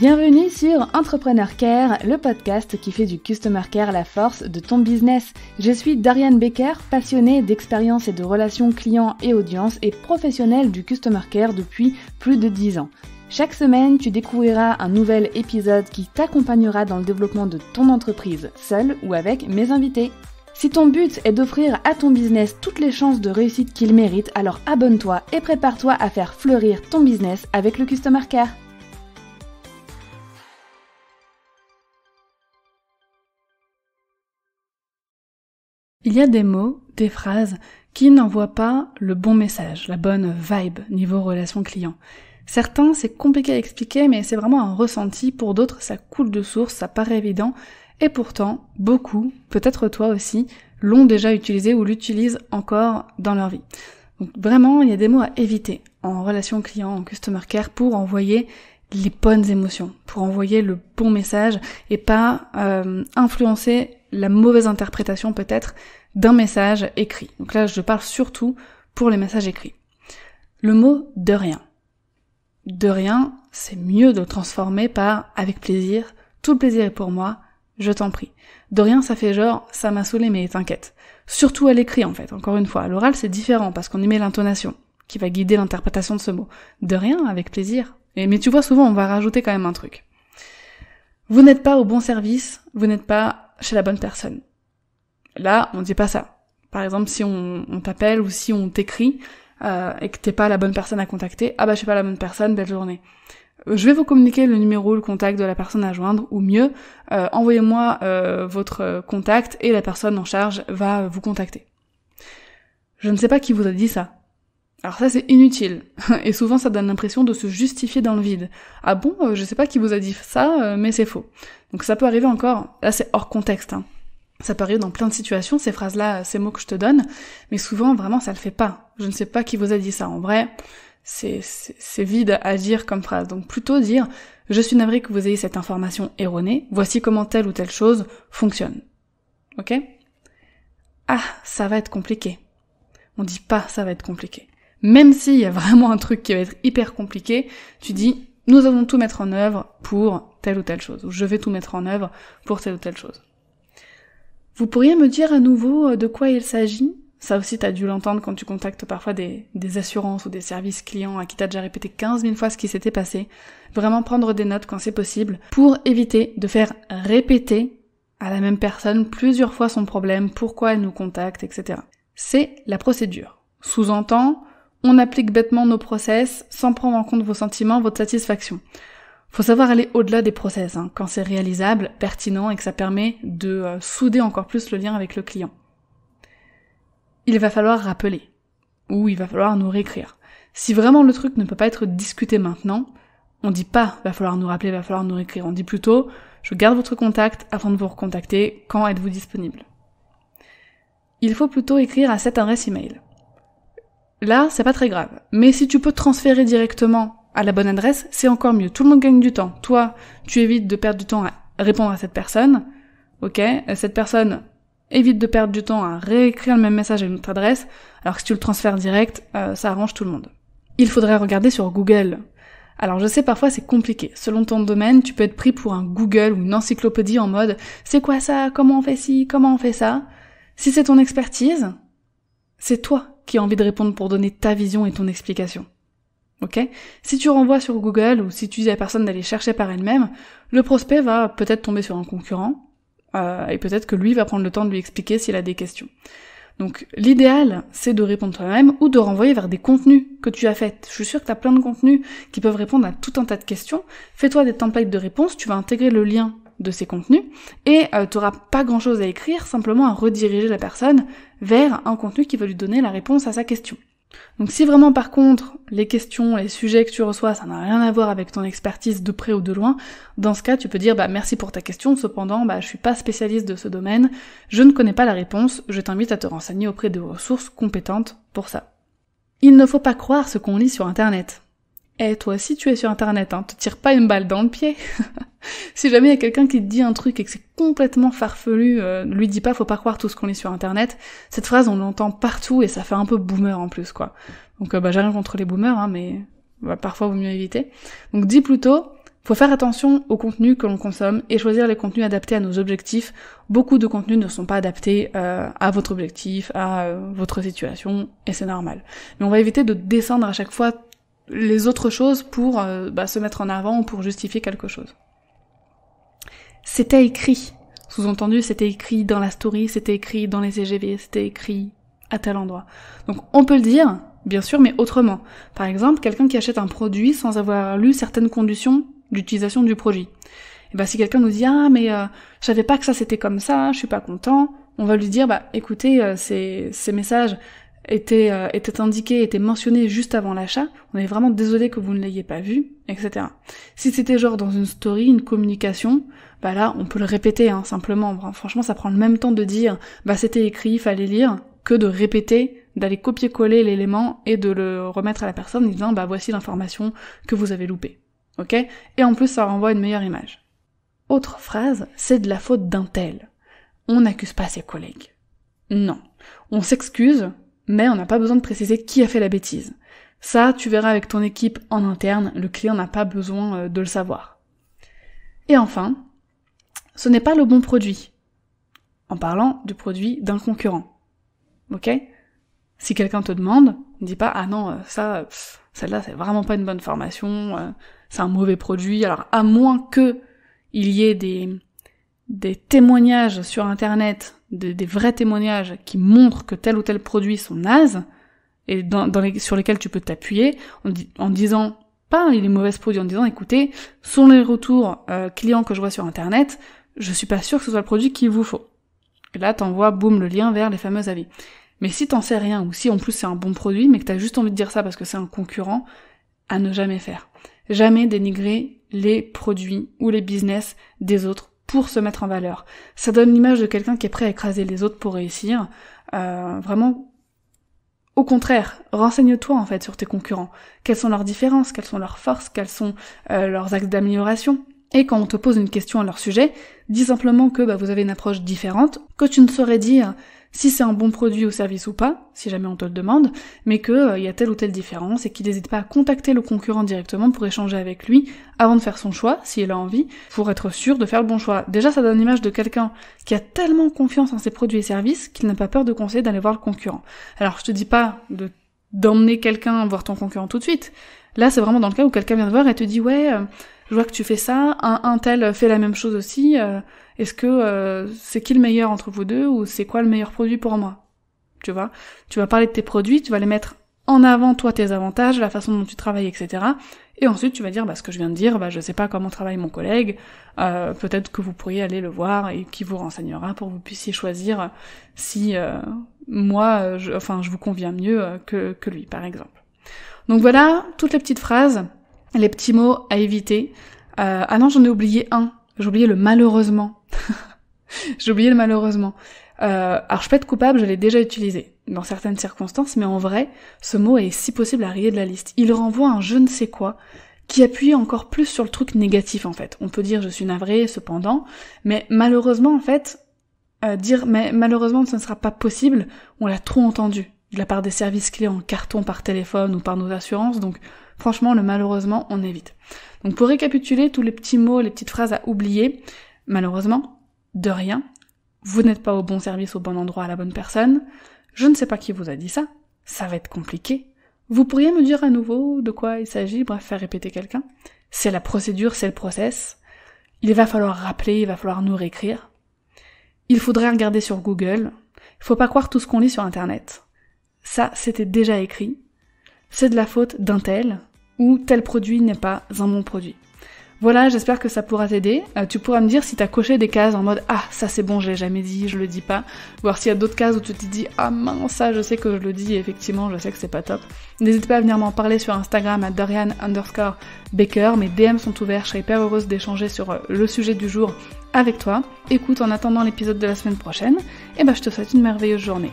Bienvenue sur Entrepreneur Care, le podcast qui fait du Customer Care la force de ton business. Je suis Dariane Becker, passionnée d'expérience et de relations clients et audience et professionnelle du Customer Care depuis plus de 10 ans. Chaque semaine, tu découvriras un nouvel épisode qui t'accompagnera dans le développement de ton entreprise, seul ou avec mes invités. Si ton but est d'offrir à ton business toutes les chances de réussite qu'il mérite, alors abonne-toi et prépare-toi à faire fleurir ton business avec le Customer Care. Il y a des mots, des phrases qui n'envoient pas le bon message, la bonne vibe niveau relation client. Certains, c'est compliqué à expliquer, mais c'est vraiment un ressenti. Pour d'autres, ça coule de source, ça paraît évident. Et pourtant, beaucoup, peut-être toi aussi, l'ont déjà utilisé ou l'utilisent encore dans leur vie. Donc vraiment, il y a des mots à éviter en relation client, en customer care, pour envoyer les bonnes émotions, pour envoyer le bon message et pas euh, influencer la mauvaise interprétation peut-être d'un message écrit. Donc là, je parle surtout pour les messages écrits. Le mot de rien. De rien, c'est mieux de le transformer par avec plaisir, tout le plaisir est pour moi, je t'en prie. De rien, ça fait genre, ça m'a saoulé, mais t'inquiète. Surtout à l'écrit, en fait, encore une fois. À l'oral, c'est différent, parce qu'on y met l'intonation, qui va guider l'interprétation de ce mot. De rien, avec plaisir. Et, mais tu vois, souvent, on va rajouter quand même un truc. Vous n'êtes pas au bon service, vous n'êtes pas chez la bonne personne. Là, on ne dit pas ça. Par exemple, si on, t'appelle ou si on t'écrit euh, et que t'es pas la bonne personne à contacter, ah bah je suis pas la bonne personne, belle journée. Euh, je vais vous communiquer le numéro, le contact de la personne à joindre, ou mieux, euh, envoyez-moi votre contact et la personne en charge va vous contacter. Je ne sais pas qui vous a dit ça. Alors ça c'est inutile, et souvent ça donne l'impression de se justifier dans le vide. Ah bon, euh, je sais pas qui vous a dit ça, euh, mais c'est faux. Donc ça peut arriver encore, là c'est hors contexte. Hein. Ça peut arriver dans plein de situations, ces phrases-là, ces mots que je te donne, mais souvent vraiment ça le fait pas. Je ne sais pas qui vous a dit ça. En vrai, c'est vide à dire comme phrase. Donc plutôt dire, je suis navré que vous ayez cette information erronée, voici comment telle ou telle chose fonctionne. Ok Ah, ça va être compliqué. On dit pas ça va être compliqué même s'il y a vraiment un truc qui va être hyper compliqué, tu dis nous allons tout mettre en œuvre pour telle ou telle chose, ou je vais tout mettre en œuvre pour telle ou telle chose. Vous pourriez me dire à nouveau euh, de quoi il s'agit Ça aussi, t'as dû l'entendre quand tu contactes parfois des, assurances ou des services clients à qui t'as déjà répété 15 000 fois ce qui s'était passé. Vraiment prendre des notes quand c'est possible pour éviter de faire répéter à la même personne plusieurs fois son problème, pourquoi elle nous contacte, etc. C'est la procédure. Sous-entend, on applique bêtement nos process sans prendre en compte vos sentiments, votre satisfaction. Faut savoir aller au-delà des process hein. quand c'est réalisable, pertinent et que ça permet de euh, souder encore plus le lien avec le client. Il va falloir rappeler ou il va falloir nous réécrire. Si vraiment le truc ne peut pas être discuté maintenant, on dit pas va falloir nous rappeler, va falloir nous réécrire. On dit plutôt je garde votre contact avant de vous recontacter quand êtes-vous disponible. Il faut plutôt écrire à cette adresse email. Là, c'est pas très grave. Mais si tu peux transférer directement à la bonne adresse, c'est encore mieux. Tout le monde gagne du temps. Toi, tu évites de perdre du temps à répondre à cette personne. Ok? Euh, cette personne évite de perdre du temps à réécrire le même message à une autre adresse. Alors que si tu le transfères direct, euh, ça arrange tout le monde. Il faudrait regarder sur Google. Alors je sais parfois c'est compliqué. Selon ton domaine, tu peux être pris pour un Google ou une encyclopédie en mode c'est quoi ça Comment on fait ci Comment on fait ça Si c'est ton expertise, c'est toi qui a envie de répondre pour donner ta vision et ton explication. Ok Si tu renvoies sur Google ou si tu dis à la personne d'aller chercher par elle-même, le prospect va peut-être tomber sur un concurrent euh, et peut-être que lui va prendre le temps de lui expliquer s'il a des questions. Donc l'idéal, c'est de répondre toi-même ou de renvoyer vers des contenus que tu as faits. Je suis sûre que tu as plein de contenus qui peuvent répondre à tout un tas de questions. Fais-toi des templates de réponses, tu vas intégrer le lien de ces contenus et euh, tu n'auras pas grand-chose à écrire, simplement à rediriger la personne vers un contenu qui va lui donner la réponse à sa question. Donc si vraiment par contre les questions, les sujets que tu reçois, ça n'a rien à voir avec ton expertise de près ou de loin, dans ce cas tu peux dire bah merci pour ta question, cependant bah je suis pas spécialiste de ce domaine, je ne connais pas la réponse, je t'invite à te renseigner auprès de ressources compétentes pour ça. Il ne faut pas croire ce qu'on lit sur internet. Et eh, toi si tu es sur Internet, hein. Te tire pas une balle dans le pied. si jamais il y a quelqu'un qui te dit un truc et que c'est complètement farfelu, euh, lui dis pas, faut pas croire tout ce qu'on lit sur Internet. Cette phrase, on l'entend partout et ça fait un peu boomer en plus, quoi. Donc, euh, bah, j'ai rien contre les boomers, hein, mais bah, parfois, vaut mieux éviter. Donc, dis plutôt, faut faire attention au contenu que l'on consomme et choisir les contenus adaptés à nos objectifs. Beaucoup de contenus ne sont pas adaptés euh, à votre objectif, à euh, votre situation, et c'est normal. Mais on va éviter de descendre à chaque fois les autres choses pour euh, bah, se mettre en avant ou pour justifier quelque chose. C'était écrit. Sous-entendu, c'était écrit dans la story, c'était écrit dans les EGV, c'était écrit à tel endroit. Donc on peut le dire, bien sûr, mais autrement. Par exemple, quelqu'un qui achète un produit sans avoir lu certaines conditions d'utilisation du produit. Et bah si quelqu'un nous dit ah mais euh, je savais pas que ça c'était comme ça, je suis pas content, on va lui dire bah écoutez euh, ces, ces messages euh, était, indiqué, était mentionné juste avant l'achat, on est vraiment désolé que vous ne l'ayez pas vu, etc. Si c'était genre dans une story, une communication, bah là, on peut le répéter, hein, simplement. Franchement, ça prend le même temps de dire, bah c'était écrit, fallait lire, que de répéter, d'aller copier-coller l'élément et de le remettre à la personne en disant, bah voici l'information que vous avez loupée. Ok? Et en plus, ça renvoie une meilleure image. Autre phrase, c'est de la faute d'un tel. On n'accuse pas ses collègues. Non. On s'excuse, mais on n'a pas besoin de préciser qui a fait la bêtise. Ça, tu verras avec ton équipe en interne, le client n'a pas besoin euh, de le savoir. Et enfin, ce n'est pas le bon produit, en parlant du produit d'un concurrent. Ok Si quelqu'un te demande, ne dis pas ah non euh, ça, celle-là c'est vraiment pas une bonne formation, euh, c'est un mauvais produit. Alors à moins que il y ait des des témoignages sur internet des, vrais témoignages qui montrent que tel ou tel produit sont nazes, et dans, les, sur lesquels tu peux t'appuyer, en, disant, pas il est mauvais produit, en disant, écoutez, sont les retours euh, clients que je vois sur Internet, je suis pas sûr que ce soit le produit qu'il vous faut. Et là, t'envoies, boum, le lien vers les fameux avis. Mais si t'en sais rien, ou si en plus c'est un bon produit, mais que t'as juste envie de dire ça parce que c'est un concurrent, à ne jamais faire. Jamais dénigrer les produits ou les business des autres pour se mettre en valeur. Ça donne l'image de quelqu'un qui est prêt à écraser les autres pour réussir. Euh, vraiment, au contraire, renseigne-toi en fait sur tes concurrents. Quelles sont leurs différences, quelles sont leurs forces, quels sont euh, leurs axes d'amélioration. Et quand on te pose une question à leur sujet, dis simplement que bah, vous avez une approche différente, que tu ne saurais dire si c'est un bon produit ou service ou pas, si jamais on te le demande, mais qu'il euh, y a telle ou telle différence et qu'il n'hésite pas à contacter le concurrent directement pour échanger avec lui avant de faire son choix, s'il a envie, pour être sûr de faire le bon choix. Déjà, ça donne l'image de quelqu'un qui a tellement confiance en ses produits et services qu'il n'a pas peur de conseiller d'aller voir le concurrent. Alors, je te dis pas d'emmener quelqu'un voir ton concurrent tout de suite. Là, c'est vraiment dans le cas où quelqu'un vient te voir et te dit ouais, euh, je vois que tu fais ça, un, tel fait la même chose aussi. Euh, est-ce que euh, c'est qui le meilleur entre vous deux ou c'est quoi le meilleur produit pour moi Tu vois Tu vas parler de tes produits, tu vas les mettre en avant toi tes avantages, la façon dont tu travailles, etc. Et ensuite tu vas dire bah ce que je viens de dire, bah je sais pas comment travaille mon collègue, euh, peut-être que vous pourriez aller le voir et qui vous renseignera pour que vous puissiez choisir si euh, moi je, enfin je vous conviens mieux que, que lui par exemple. Donc voilà toutes les petites phrases, les petits mots à éviter. ah non j'en ai oublié un, j'ai oublié le malheureusement. J'ai oublié le malheureusement. Euh, alors je peux être coupable, je l'ai déjà utilisé dans certaines circonstances, mais en vrai, ce mot est si possible à rayer de la liste. Il renvoie à un je ne sais quoi qui appuie encore plus sur le truc négatif en fait. On peut dire je suis navré, cependant, mais malheureusement en fait, euh, dire mais malheureusement ce ne sera pas possible, on l'a trop entendu de la part des services clés en carton par téléphone ou par nos assurances, donc franchement le malheureusement on évite. Donc pour récapituler tous les petits mots, les petites phrases à oublier, malheureusement, de rien, vous n'êtes pas au bon service, au bon endroit, à la bonne personne, je ne sais pas qui vous a dit ça, ça va être compliqué. Vous pourriez me dire à nouveau de quoi il s'agit, bref, faire répéter quelqu'un. C'est la procédure, c'est le process. Il va falloir rappeler, il va falloir nous réécrire. Il faudrait regarder sur Google. faut pas croire tout ce qu'on lit sur Internet. Ça, c'était déjà écrit. C'est de la faute d'un tel ou tel produit n'est pas un bon produit. Voilà, j'espère que ça pourra t'aider. Euh, tu pourras me dire si t'as coché des cases en mode Ah, ça c'est bon, j'ai jamais dit, je le dis pas. Voir s'il y a d'autres cases où tu te dis Ah mince, ça je sais que je le dis effectivement je sais que c'est pas top. N'hésite pas à venir m'en parler sur Instagram à Dorian underscore Baker. Mes DM sont ouverts, je serais hyper heureuse d'échanger sur euh, le sujet du jour avec toi. Écoute, en attendant l'épisode de la semaine prochaine, et eh ben, je te souhaite une merveilleuse journée.